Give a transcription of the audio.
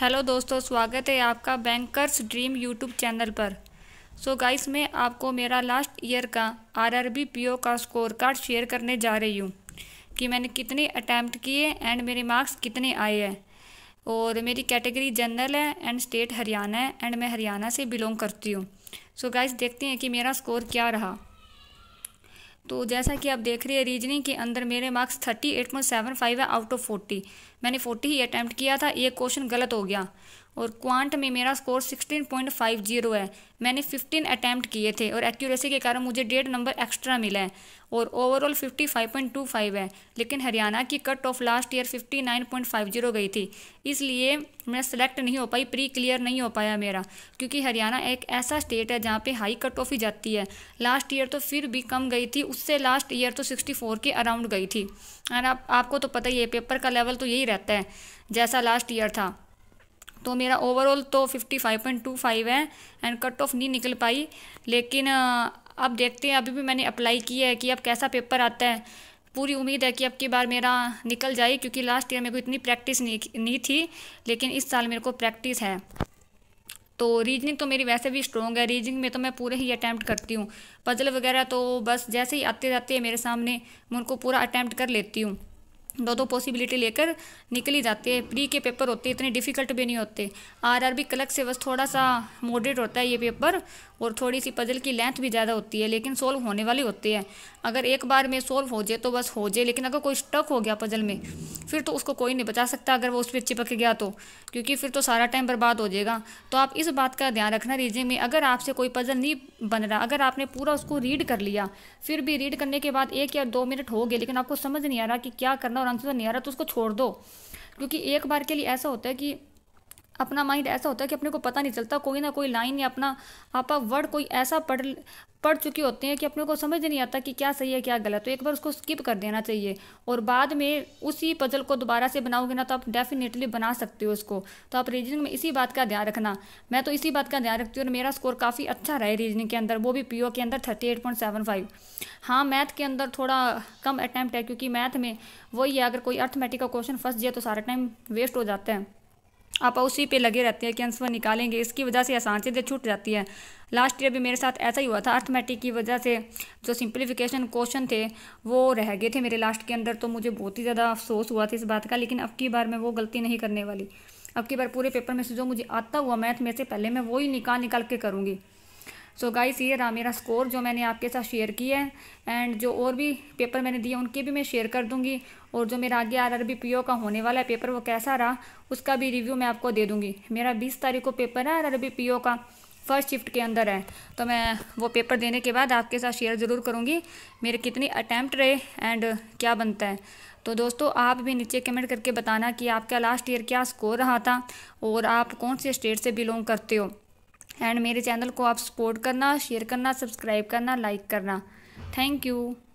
hello दोस्तों स्वागत है आपका बैंकर्स ड्रीम यूट्यूब चैनल पर सो so गाइस मैं आपको मेरा लास्ट ईयर का आरआरबी पीओ का स्कोर कार्ड शेयर करने जा रही हूँ कि मैंने कितने अटैम्प्ट किए एंड मेरे मार्क्स कितने आए हैं और मेरी कैटेगरी जनरल है एंड स्टेट हरियाणा है एंड मैं हरियाणा से बिलोंग करती हूँ सो गाइस देखते हैं कि मेरा स्कोर क्या रहा तो जैसा कि आप देख रहे हैं रीजनिंग के अंदर मेरे marks thirty eight point seven five है आउट ऑफ फोर्टी मैंने फोर्टी ही अटैम्प्ट किया था एक क्वेश्चन गलत हो गया और क्वांट में मेरा स्कोर 16.50 है मैंने 15 अटैम्प्ट किए थे और एक्यूरेसी के कारण मुझे डेढ़ नंबर एक्स्ट्रा मिला है और ओवरऑल 55.25 है लेकिन हरियाणा की कट ऑफ लास्ट ईयर 59.50 गई थी इसलिए मैं सेलेक्ट नहीं हो पाई प्री क्लियर नहीं हो पाया मेरा क्योंकि हरियाणा एक ऐसा स्टेट है जहाँ पर हाई कट ऑफ ही जाती है लास्ट ईयर तो फिर भी कम गई थी उससे लास्ट ईयर तो फोर के अराउंड गई थी और आप, आपको तो पता ही है पेपर का लेवल तो यही रहता है जैसा लास्ट ईयर था तो मेरा ओवरऑल तो 55.25 है एंड कट ऑफ नहीं निकल पाई लेकिन अब देखते हैं अभी भी मैंने अप्लाई किया है कि अब कैसा पेपर आता है पूरी उम्मीद है कि अब की बार मेरा निकल जाए क्योंकि लास्ट ईयर मेरे को इतनी प्रैक्टिस नहीं नहीं थी लेकिन इस साल मेरे को प्रैक्टिस है तो रीजनिंग तो मेरी वैसे भी स्ट्रॉन्ग है रीजनिंग में तो मैं पूरे ही अटैम्प्ट करती हूँ पजल वगैरह तो बस जैसे ही आते जाते हैं मेरे सामने मैं उनको पूरा अटैम्प्ट कर लेती हूँ दो दो पॉसिबिलिटी लेकर निकली जाती है प्री के पेपर होते इतने डिफ़िकल्ट भी नहीं होते आरआरबी कलक से बस थोड़ा सा मॉडरेट होता है ये पेपर और थोड़ी सी पजल की लेंथ भी ज़्यादा होती है लेकिन सोल्व होने वाली होती है अगर एक बार में सोल्व हो जाए तो बस हो जाए लेकिन अगर कोई स्टक हो गया पजल में फिर तो उसको कोई नहीं बचा सकता अगर वो उस पर चिपक गया तो क्योंकि फिर तो सारा टाइम बर्बाद हो जाएगा तो आप इस बात का ध्यान रखना रीजनिंग में अगर आपसे कोई पजल नहीं बन रहा अगर आपने पूरा उसको रीड कर लिया फिर भी रीड करने के बाद एक या दो मिनट हो गए लेकिन आपको समझ नहीं आ रहा कि क्या करना और आंसर नहीं आ रहा तो उसको छोड़ दो क्योंकि एक बार के लिए ऐसा होता है कि अपना माइंड ऐसा होता है कि अपने को पता नहीं चलता कोई ना कोई लाइन या अपना आपा वर्ड कोई ऐसा पढ़ पढ़ चुके होते हैं कि अपने को समझ नहीं आता कि क्या सही है क्या गलत तो एक बार उसको स्किप कर देना चाहिए और बाद में उसी पजल को दोबारा से बनाओगे ना तो आप डेफिनेटली बना सकते हो उसको तो आप रीजनिंग में इसी बात का ध्यान रखना मैं तो इसी बात का ध्यान रखती हूँ और मेरा स्कोर काफ़ी अच्छा रहा है रीजनिंग के अंदर वो भी पी के अंदर thirty eight point seven five हाँ मैथ के अंदर थोड़ा कम अटैम्प्ट है क्योंकि मैथ में वही है अगर कोई अर्थमेटिक का क्वेश्चन फंस जाए तो सारा टाइम वेस्ट हो जाता है आप उसी पे लगे रहते हैं कि आंसर निकालेंगे इसकी वजह से आसान से छूट जाती है लास्ट ईयर भी मेरे साथ ऐसा ही हुआ था अर्थमेटिक की वजह से जो सिंप्लीफिकेशन क्वेश्चन थे वो रह गए थे मेरे लास्ट के अंदर तो मुझे बहुत ही ज़्यादा अफसोस हुआ था इस बात का लेकिन अब की बार मैं वो गलती नहीं करने वाली अब की बार पूरे पेपर में से जो मुझे आता हुआ मैथ में से पहले मैं वो ही निकाल निकाल के करूँगी सो गाइस ये रहा मेरा स्कोर जो मैंने आपके साथ शेयर किया है एंड जो और भी पेपर मैंने दिए उनके भी मैं शेयर कर दूंगी और जो मेरा आगे R R B P O का होने वाला है पेपर वो कैसा रहा उसका भी रिव्यू मैं आपको दे दूँगी मेरा बीस तारीख को पेपर है R R B P O का फर्स्ट शिफ्ट के अंदर है तो मैं वो पेपर देने के बाद आपके साथ शेयर ज़रूर करूँगी मेरे कितने अटैम्प्ट रहे एंड क्या बनता है तो दोस्तों आप भी नीचे कमेंट करके बताना कि आपका लास्ट ईयर क्या स्कोर रहा था और आप कौन से स्टेट से बिलोंग करते हो एंड मेरे चैनल को आप सपोर्ट करना शेयर करना सब्सक्राइब करना लाइक करना थैंक यू